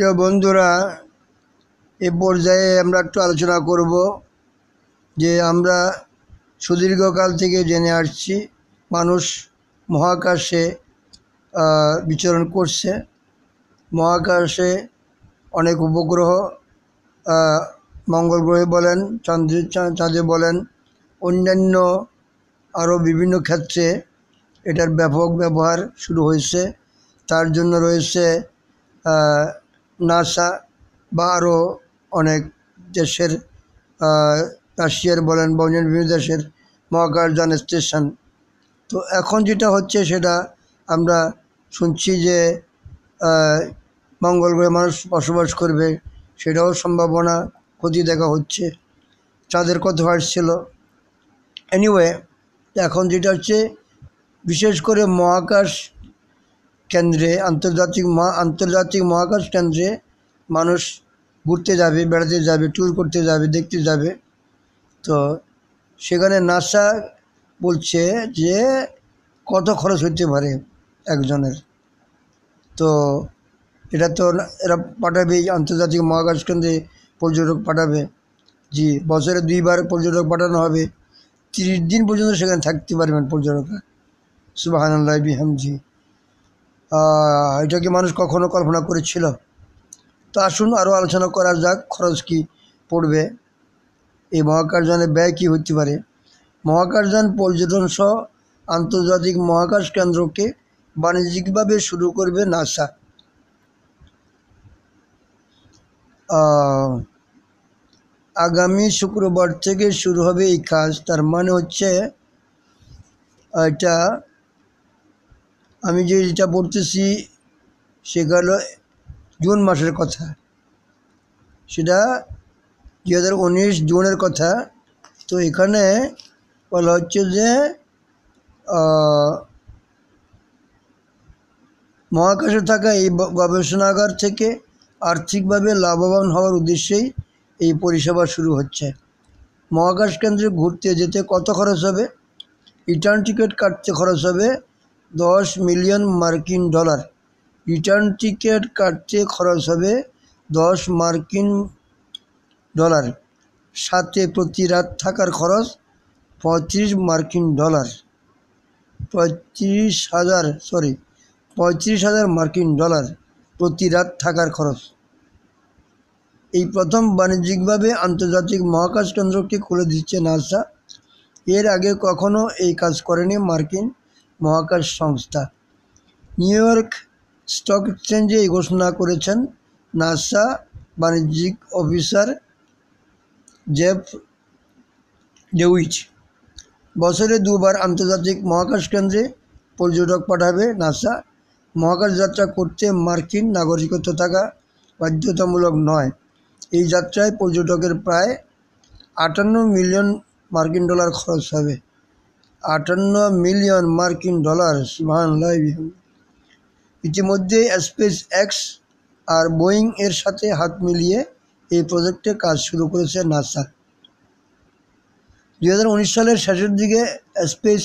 প্রিয় বন্ধুরা এ পর্যায়ে আমরা একটু আলোচনা করব যে আমরা সুদীর্ঘকাল থেকে জেনে আসছি মানুষ মহাকাশে বিচরণ করছে মহাকাশে অনেক উপগ্রহ মঙ্গল গ্রহে বলেন চন্দ্র চাঁদে বলেন অন্যান্য আরও বিভিন্ন ক্ষেত্রে এটার ব্যাপক ব্যবহার শুরু হয়েছে তার জন্য রয়েছে নাসা বা আরও অনেক দেশের রাশিয়ার বলেন বা অন্যান্য বিভিন্ন দেশের মহাকাশযান স্টেশন তো এখন যেটা হচ্ছে সেটা আমরা শুনছি যে মঙ্গল গ্রহে মানুষ বসবাস করবে সেটাও সম্ভাবনা ক্ষতি দেখা হচ্ছে চাঁদের কত ছিল এনিওয়ে এখন যেটা হচ্ছে বিশেষ করে মহাকাশ কেন্দ্রে আন্তর্জাতিক মা আন্তর্জাতিক মহাকাশ কেন্দ্রে মানুষ ঘুরতে যাবে বেড়াতে যাবে ট্যুর করতে যাবে দেখতে যাবে তো সেখানে নাসা বলছে যে কত খরচ হতে পারে একজনের তো এটা তো এরা পাঠাবে আন্তর্জাতিক মহাকাশ কেন্দ্রে পর্যটক পাঠাবে জি বছরে দুইবার পর্যটক পাঠানো হবে তিরিশ দিন পর্যন্ত সেখানে থাকতে পারবেন পর্যটকরা সুবাহ জি এটা কি মানুষ কখনো কল্পনা করেছিল তো আসুন আরও আলোচনা করা যাক খরচ কি পড়বে এই মহাকাশযানে ব্যয় কী হতে পারে মহাকাশযান পর্যটন সহ আন্তর্জাতিক মহাকাশ কেন্দ্রকে বাণিজ্যিকভাবে শুরু করবে নাসা আগামী শুক্রবার থেকে শুরু হবে এই কাজ তার মানে হচ্ছে এটা আমি যে যেটা বলতেছি সেগুলো হলো জুন মাসের কথা সেটা দু হাজার উনিশ জুনের কথা তো এখানে বলা হচ্ছে যে মহাকাশে থাকা এই গবেষণাগার থেকে আর্থিকভাবে লাভবান হওয়ার উদ্দেশ্যেই এই পরিষেবা শুরু হচ্ছে মহাকাশ কেন্দ্রে ঘুরতে যেতে কত খরচ হবে রিটার্ন টিকিট কাটতে খরচ হবে দশ মিলিয়ন মার্কিন ডলার রিটার্ন টিকিট কাটতে খরচ হবে দশ মার্কিন ডলার সাথে প্রতি রাত থাকার খরচ পঁয়ত্রিশ মার্কিন ডলার পঁয়ত্রিশ হাজার সরি পঁয়ত্রিশ হাজার মার্কিন ডলার প্রতি রাত থাকার খরচ এই প্রথম বাণিজ্যিকভাবে আন্তর্জাতিক মহাকাশ কেন্দ্রটি খুলে দিচ্ছে নাসা এর আগে কখনো এই কাজ করেনি মার্কিন মহাকাশ সংস্থা নিউ ইয়র্ক স্টক এক্সচেঞ্জে এই ঘোষণা করেছেন নাসা বাণিজ্যিক অফিসার জেফ ডেউইচ বছরে দুবার আন্তর্জাতিক মহাকাশ কেন্দ্রে পর্যটক পাঠাবে নাসা মহাকাশ যাত্রা করতে মার্কিন নাগরিকত্ব থাকা বাধ্যতামূলক নয় এই যাত্রায় পর্যটকের প্রায় আটান্ন মিলিয়ন মার্কিন ডলার খরচ হবে আটান্ন মিলিয়ন মার্কিন ডলার ইতিমধ্যে স্পেস এক্স আর বোয়িং এর সাথে হাত মিলিয়ে এই প্রজেক্টে কাজ শুরু করেছে নাসা দু সালের শেষের দিকে স্পেস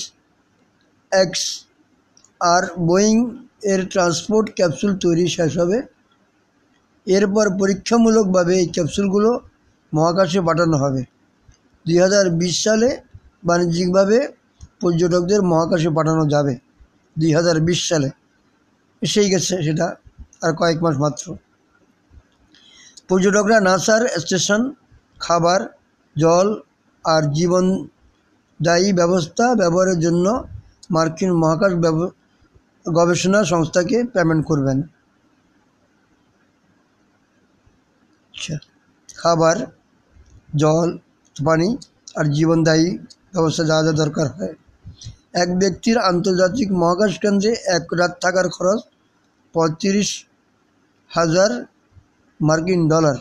এক্স আর বোয়িং এর ট্রান্সপোর্ট ক্যাপসুল তৈরি শেষ হবে এরপর পরীক্ষামূলকভাবে এই ক্যাপসুলগুলো মহাকাশে পাঠানো হবে দুই সালে বাণিজ্যিকভাবে পর্যটকদের মহাকাশে পাঠানো যাবে দুই হাজার বিশ সালে এসেই গেছে সেটা আর কয়েক মাস মাত্র পর্যটকরা নাসার স্টেশন খাবার জল আর জীবনদায়ী ব্যবস্থা ব্যবহারের জন্য মার্কিন মহাকাশ গবেষণা সংস্থাকে পেমেন্ট করবেন আচ্ছা, খাবার জল পানি আর জীবনদায়ী ব্যবস্থা যা যা দরকার হয় এক ব্যক্তির আন্তর্জাতিক মহাকাশ কেন্দ্রে এক রাত থাকার খরচ পঁয়ত্রিশ হাজার মার্কিন ডলার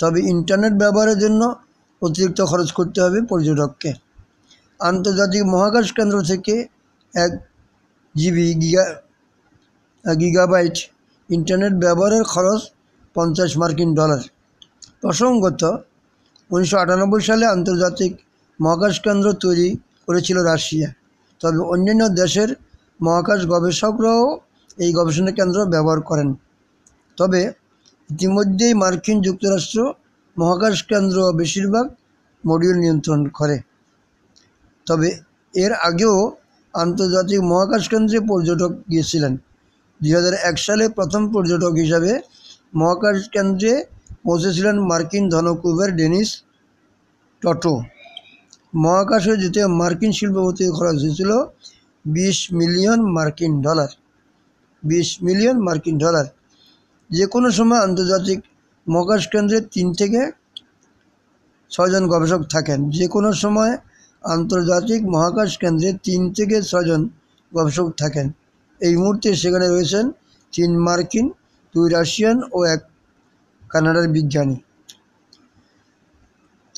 তবে ইন্টারনেট ব্যবহারের জন্য অতিরিক্ত খরচ করতে হবে পর্যটককে আন্তর্জাতিক মহাকাশ কেন্দ্র থেকে এক জিবি গিগা গিগাবাইট ইন্টারনেট ব্যবহারের খরচ পঞ্চাশ মার্কিন ডলার প্রসঙ্গত উনিশশো সালে আন্তর্জাতিক মহাকাশ কেন্দ্র তৈরি করেছিল রাশিয়া তবে অন্যান্য দেশের মহাকাশ গবেষকরাও এই গবেষণা কেন্দ্র ব্যবহার করেন তবে ইতিমধ্যেই মার্কিন যুক্তরাষ্ট্র মহাকাশ কেন্দ্র বেশিরভাগ মডিউল নিয়ন্ত্রণ করে তবে এর আগেও আন্তর্জাতিক মহাকাশ কেন্দ্রে পর্যটক গিয়েছিলেন দুই সালে প্রথম পর্যটক হিসাবে মহাকাশ কেন্দ্রে পৌঁছেছিলেন মার্কিন ধনকুবের ডেনিস টটো মহাকাশে যেতে মার্কিন শিল্পপতি খরচ হয়েছিল বিশ মিলিয়ন মার্কিন ডলার বিশ মিলিয়ন মার্কিন ডলার যে কোনো সময় আন্তর্জাতিক মহাকাশ কেন্দ্রে তিন থেকে ছজন গবেষক থাকেন যে কোনো সময় আন্তর্জাতিক মহাকাশ কেন্দ্রে তিন থেকে ছজন গবেষক থাকেন এই মুহূর্তে সেখানে রয়েছেন তিন মার্কিন দুই রাশিয়ান ও এক কানাডার বিজ্ঞানী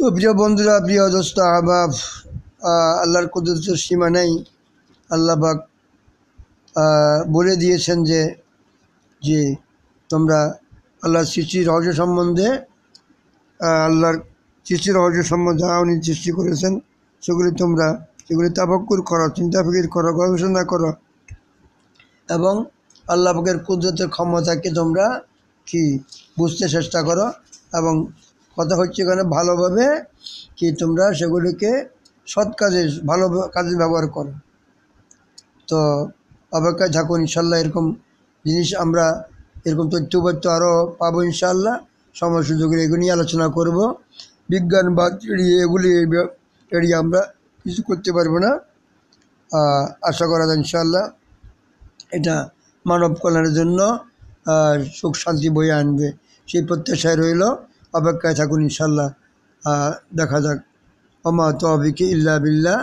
তো প্রিয় বন্ধুরা প্রিয় দোস্ত আহবাব আল্লাহর কুদরতের সীমা নেই আল্লাহবাক বলে দিয়েছেন যে যে তোমরা আল্লাহর সৃষ্টির রহস্য সম্বন্ধে আল্লাহর সৃষ্টির রহস্য সম্বন্ধে উনি সৃষ্টি করেছেন সেগুলি তোমরা সেগুলি তাফক্কুর করো চিন্তা ফিকির করো গবেষণা করো এবং আল্লাহবাকের কুদরতের ক্ষমতাকে তোমরা কি বুঝতে চেষ্টা করো এবং কথা হচ্ছে এখানে ভালোভাবে কি তোমরা সেগুলিকে সৎ কাজে ভালো কাজে ব্যবহার করো তো অপেক্ষায় থাকুন ইনশাল্লাহ এরকম জিনিস আমরা এরকম তথ্যপত্র আরও পাবো ইনশাল্লাহ সময় সুযোগ এগুলি নিয়ে আলোচনা করব বিজ্ঞান বা এগুলি এড়িয়ে আমরা কিছু করতে পারবো না আশা করা যায় ইনশাল্লাহ এটা মানব কল্যাণের জন্য সুখ শান্তি বয়ে আনবে সেই প্রত্যাশায় রইল অপেক্ষায় থাকুন ইনশাল্লাহ দেখা যাক অমা তবিকে ইল্লা বিল্লা